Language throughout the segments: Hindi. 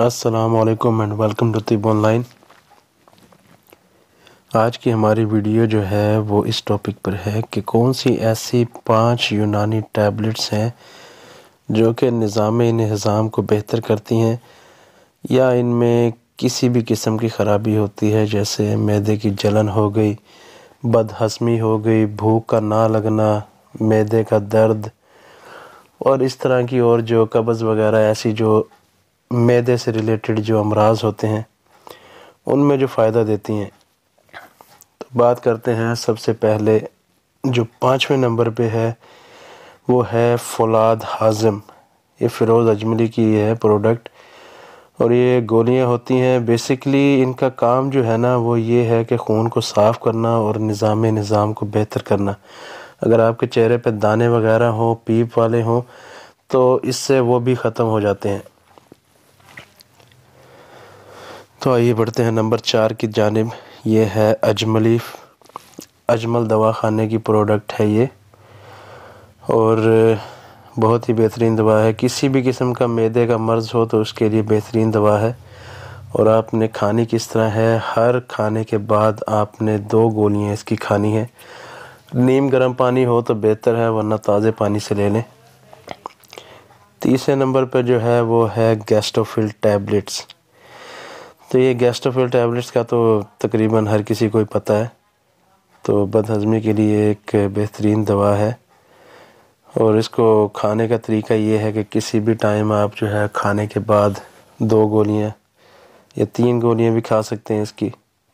असलकम एंड वेलकम टू तिब ऑनलाइन आज की हमारी वीडियो जो है वो इस टॉपिक पर है कि कौन सी ऐसी पांच यूनानी टैबलेट्स हैं जो कि निज़ाम इन्हज़ाम को बेहतर करती हैं या इनमें किसी भी किस्म की ख़राबी होती है जैसे मैदे की जलन हो गई बदहसमी हो गई भूख का ना लगना मैदे का दर्द और इस तरह की और जो कब्ज़ वगैरह ऐसी जो मैदे से रिलेटेड जो अमराज होते हैं उनमें जो फ़ायदा देती हैं तो बात करते हैं सबसे पहले जो पाँचवें नंबर पे है वो है फौलाद हाजम ये फ़िरोज़ अजमली की है प्रोडक्ट और ये गोलियां होती हैं बेसिकली इनका काम जो है ना वो ये है कि खून को साफ़ करना और निज़ाम निज़ाम को बेहतर करना अगर आपके चेहरे पे दाने वगैरह हों पीप वाले हों तो इससे वो भी ख़त्म हो जाते हैं तो आइए बढ़ते हैं नंबर चार की जानब ये है अजमली अजमल दवा खाने की प्रोडक्ट है ये और बहुत ही बेहतरीन दवा है किसी भी किस्म का मैदे का मर्ज़ हो तो उसके लिए बेहतरीन दवा है और आपने खानी किस तरह है हर खाने के बाद आपने दो गोलियां इसकी खानी है नीम गर्म पानी हो तो बेहतर है वरना ताज़े पानी से ले लें तीसरे नंबर पर जो है वो है गैस्ट्रोफिल टैबलेट्स तो ये गैस्ट्रोफिल टैबलेट्स का तो तकरीबन हर किसी को ही पता है तो बदहजमी के लिए एक बेहतरीन दवा है और इसको खाने का तरीका ये है कि किसी भी टाइम आप जो है खाने के बाद दो गोलियाँ या तीन गोलियाँ भी खा सकते हैं इसकी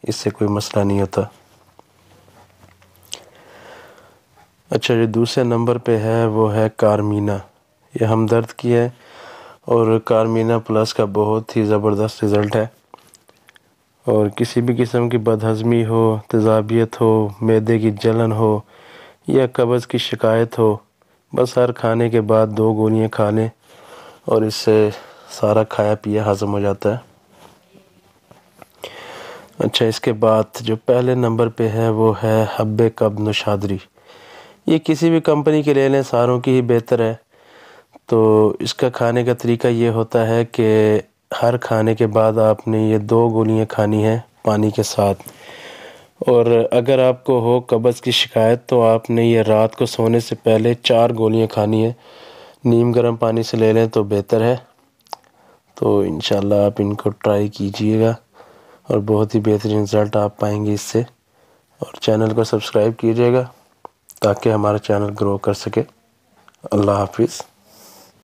इससे कोई मसला नहीं होता अच्छा जो दूसरे नंबर पे है वो है कारमीना ये हमदर्द की है और कारमीना प्लस का बहुत ही ज़बरदस्त रिज़ल्ट है और किसी भी किस्म की बदहज़मी हो तेज़ाबियत हो मैदे की जलन हो या कब्ज़ की शिकायत हो बस हर खाने के बाद दो गोलियां खा लें और इससे सारा खाया पिया हज़म हो जाता है अच्छा इसके बाद जो पहले नंबर पे है वो है हब्बे कब नुशादरी ये किसी भी कंपनी के ले लें सारों की ही बेहतर है तो इसका खाने का तरीका ये होता है कि हर खाने के बाद आपने ये दो गोलियां खानी है पानी के साथ और अगर आपको हो कब्ज़ की शिकायत तो आपने ये रात को सोने से पहले चार गोलियां खानी है नीम गर्म पानी से ले लें तो बेहतर है तो इन आप इनको ट्राई कीजिएगा और बहुत ही बेहतरीन रिज़ल्ट आप पाएंगे इससे और चैनल को सब्सक्राइब कीजिएगा ताकि हमारा चैनल ग्रो कर सके अल्लाह हाफिज़